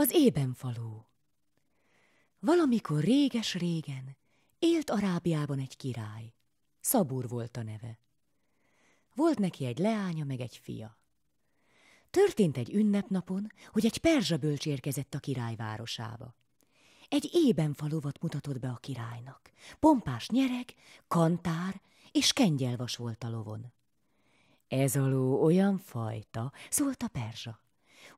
Az ébenfalú. Valamikor réges-régen élt Arábiában egy király. Szabur volt a neve. Volt neki egy leánya meg egy fia. Történt egy ünnepnapon, hogy egy perzsa bölcs érkezett a király városába. Egy ében faluvat mutatott be a királynak. Pompás nyereg, kantár és kengyelvas volt a lovon. Ez a ló olyan fajta, szólt a perzsa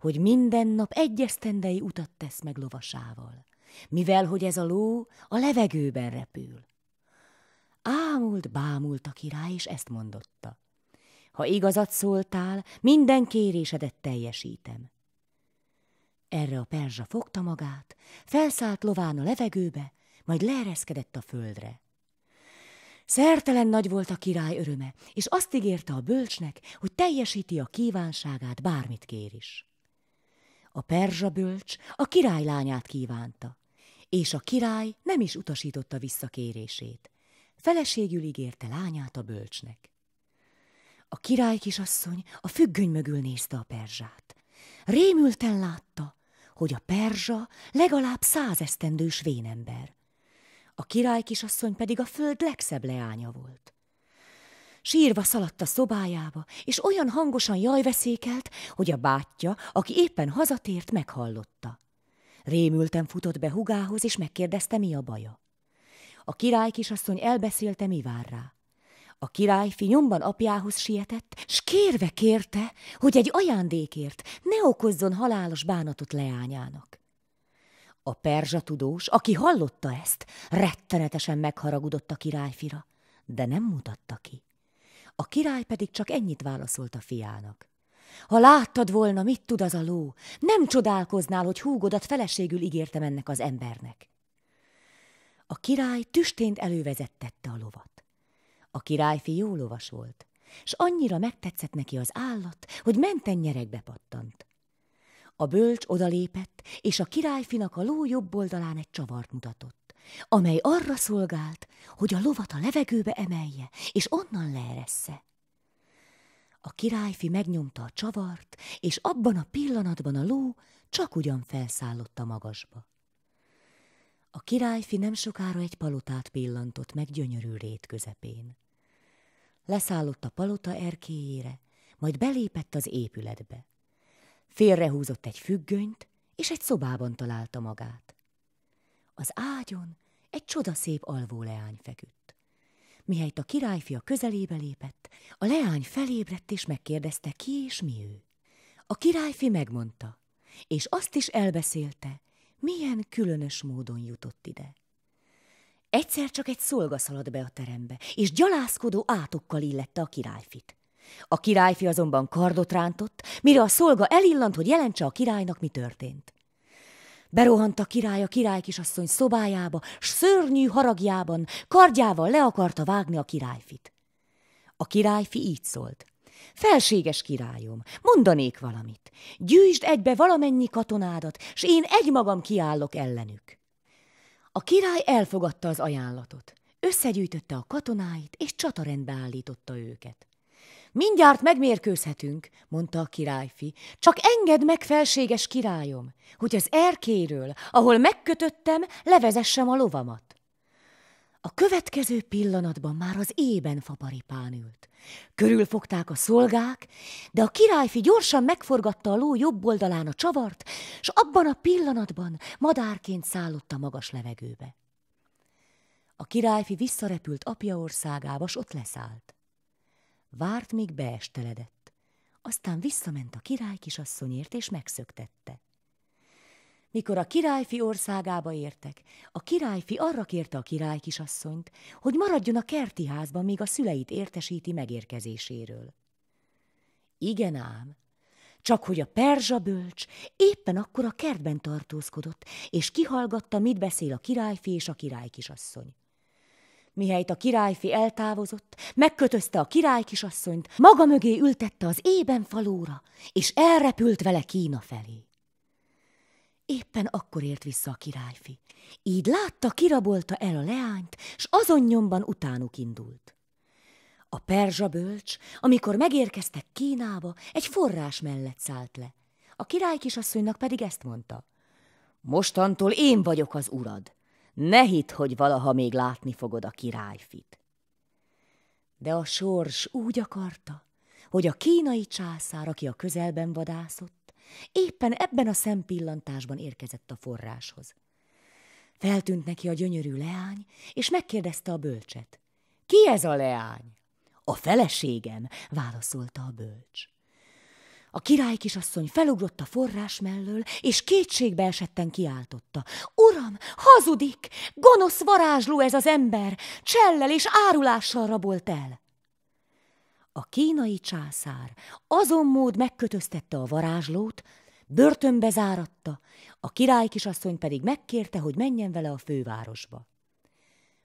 hogy minden nap egyesztendei utat tesz meg lovasával, mivel hogy ez a ló a levegőben repül. Ámult, bámult a király, és ezt mondotta. Ha igazat szóltál, minden kérésedet teljesítem. Erre a perzsa fogta magát, felszállt lován a levegőbe, majd leereszkedett a földre. Szertelen nagy volt a király öröme, és azt ígérte a bölcsnek, hogy teljesíti a kívánságát, bármit kér is a perzsa bölcs a király lányát kívánta, és a király nem is utasította visszakérését. Feleségül ígérte lányát a bölcsnek. A király kisasszony a függöny mögül nézte a perzsát. Rémülten látta, hogy a perzsa legalább százesztendős vénember. A király kisasszony pedig a föld legszebb leánya volt. Sírva szaladt a szobájába, és olyan hangosan jajveszékelt, hogy a bátyja, aki éppen hazatért, meghallotta. Rémülten futott be hugához, és megkérdezte, mi a baja. A király kisasszony elbeszélte, mi vár rá. A királyfi nyomban apjához sietett, s kérve kérte, hogy egy ajándékért ne okozzon halálos bánatot leányának. A perzsa tudós, aki hallotta ezt, rettenetesen megharagudott a királyfira, de nem mutatta ki. A király pedig csak ennyit válaszolt a fiának. Ha láttad volna, mit tud az a ló, nem csodálkoznál, hogy húgodat feleségül ígértem ennek az embernek. A király tüstént elővezettette a lovat. A királyfi jó lovas volt, s annyira megtetszett neki az állat, hogy menten nyeregbe pattant. A bölcs odalépett, és a királyfinak a ló jobb oldalán egy csavart mutatott amely arra szolgált, hogy a lovat a levegőbe emelje, és onnan leeresse. A királyfi megnyomta a csavart, és abban a pillanatban a ló csak ugyan felszállott a magasba. A királyfi nem sokára egy palotát pillantott meg gyönyörű rét közepén. Leszállott a palota erkéjére, majd belépett az épületbe. Félrehúzott egy függönyt, és egy szobában találta magát. Az ágyon egy csodaszép alvó leány feküdt. Mihelyt a királyfia közelébe lépett, a leány felébredt és megkérdezte, ki és mi ő. A királyfi megmondta, és azt is elbeszélte, milyen különös módon jutott ide. Egyszer csak egy szolga szaladt be a terembe, és gyalászkodó átokkal illette a királyfit. A királyfi azonban kardot rántott, mire a szolga elillant, hogy jelentse a királynak, mi történt. Berohant a király a király kisasszony szobájába, s szörnyű haragjában kardjával le akarta vágni a királyfit. A királyfi így szólt. Felséges királyom, mondanék valamit. Gyűjtsd egybe valamennyi katonádat, s én egymagam kiállok ellenük. A király elfogadta az ajánlatot. Összegyűjtötte a katonáit, és csatarendbe állította őket. Mindjárt megmérkőzhetünk, mondta a királyfi. Csak engedd meg, felséges királyom, hogy az erkéről, ahol megkötöttem, levezessem a lovamat. A következő pillanatban már az ében faparipán ült. Körülfogták a szolgák, de a királyfi gyorsan megforgatta a ló jobb oldalán a csavart, s abban a pillanatban madárként szállott a magas levegőbe. A királyfi visszarepült apja országába, s ott leszállt várt, míg beesteledett. Aztán visszament a király kisasszonyért, és megszöktette. Mikor a királyfi országába értek, a királyfi arra kérte a király kisasszonyt, hogy maradjon a kerti házban, míg a szüleit értesíti megérkezéséről. Igen ám, csak hogy a perzsa bölcs éppen akkor a kertben tartózkodott, és kihallgatta, mit beszél a királyfi és a király kisasszony. Mihelyt a királyfi eltávozott, megkötözte a király kisasszonyt, maga mögé ültette az ében falóra, és elrepült vele Kína felé. Éppen akkor ért vissza a királyfi. Így látta, kirabolta el a leányt, s azon nyomban utánuk indult. A perzsa bölcs, amikor megérkeztek Kínába, egy forrás mellett szállt le. A király kisasszonynak pedig ezt mondta. Mostantól én vagyok az urad. Ne hit, hogy valaha még látni fogod a királyfit. De a sors úgy akarta, hogy a kínai császár, aki a közelben vadászott, éppen ebben a szempillantásban érkezett a forráshoz. Feltűnt neki a gyönyörű leány, és megkérdezte a bölcset. Ki ez a leány? A feleségem, válaszolta a bölcs. A király kisasszony felugrott a forrás mellől, és kétségbe esetten kiáltotta. Uram, hazudik! Gonosz varázsló ez az ember! Csellel és árulással rabolt el! A kínai császár azon mód megkötöztette a varázslót, börtönbe záratta, a király kisasszony pedig megkérte, hogy menjen vele a fővárosba.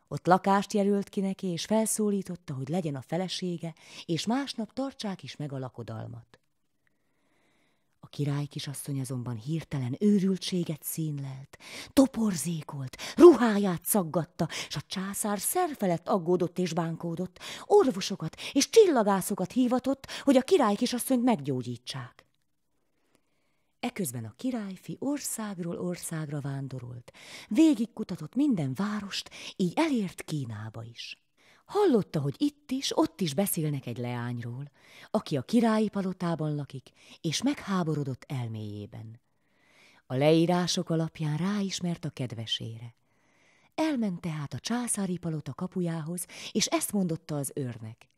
Ott lakást jelölt ki neki, és felszólította, hogy legyen a felesége, és másnap tartsák is meg a lakodalmat. A király kisasszony azonban hirtelen őrültséget színlelt, toporzékolt, ruháját szaggatta, és a császár szerfelett aggódott és bánkódott, orvosokat és csillagászokat hívatott, hogy a király kisasszonyt meggyógyítsák. Eközben a királyfi országról országra vándorolt, végigkutatott minden várost, így elért Kínába is. Hallotta, hogy itt is, ott is beszélnek egy leányról, aki a királyi palotában lakik, és megháborodott elméjében. A leírások alapján ráismert a kedvesére. Elment tehát a császári palota kapujához, és ezt mondotta az őrnek.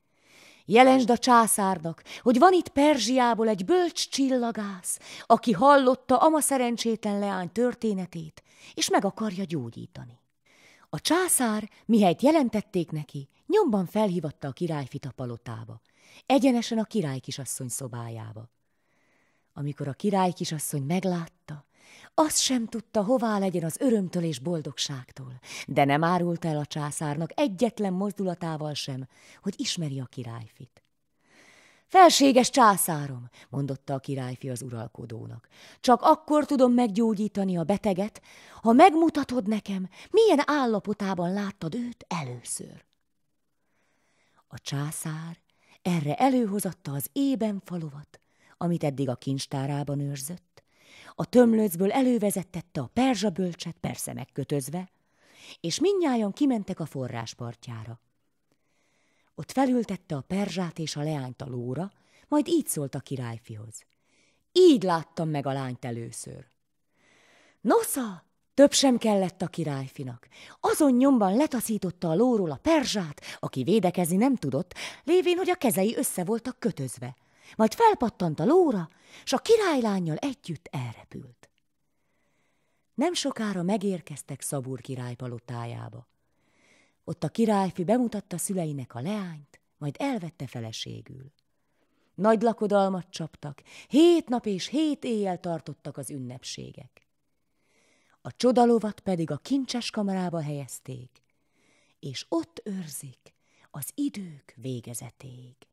Jelensd a császárnak, hogy van itt Perzsiából egy bölcs csillagász, aki hallotta ama szerencsétlen leány történetét, és meg akarja gyógyítani. A császár, mihelyt jelentették neki, nyomban felhívatta a királyfit a palotába, egyenesen a király kisasszony szobájába. Amikor a király kisasszony meglátta, azt sem tudta, hová legyen az örömtől és boldogságtól, de nem árult el a császárnak egyetlen mozdulatával sem, hogy ismeri a királyfit. Felséges császárom, mondotta a királyfi az uralkodónak, csak akkor tudom meggyógyítani a beteget, ha megmutatod nekem, milyen állapotában láttad őt először. A császár erre előhozatta az ében falovat, amit eddig a kincstárában őrzött, a tömlőcből elővezettette a perzsa bölcset, persze megkötözve, és minnyáján kimentek a forráspartjára. Ott felültette a perzsát és a leányt a lóra, majd így szólt a királyfihoz. Így láttam meg a lányt először. Nosza, több sem kellett a királyfinak. Azon nyomban letaszította a lóról a perzsát, aki védekezni nem tudott, lévén, hogy a kezei össze voltak kötözve. Majd felpattant a lóra, s a királylányjal együtt elrepült. Nem sokára megérkeztek Szabur király palotájába. Ott a királyfi bemutatta szüleinek a leányt, majd elvette feleségül. Nagy lakodalmat csaptak, hét nap és hét éjjel tartottak az ünnepségek. A csodalovat pedig a kincses kamarába helyezték, és ott őrzik az idők végezetéig.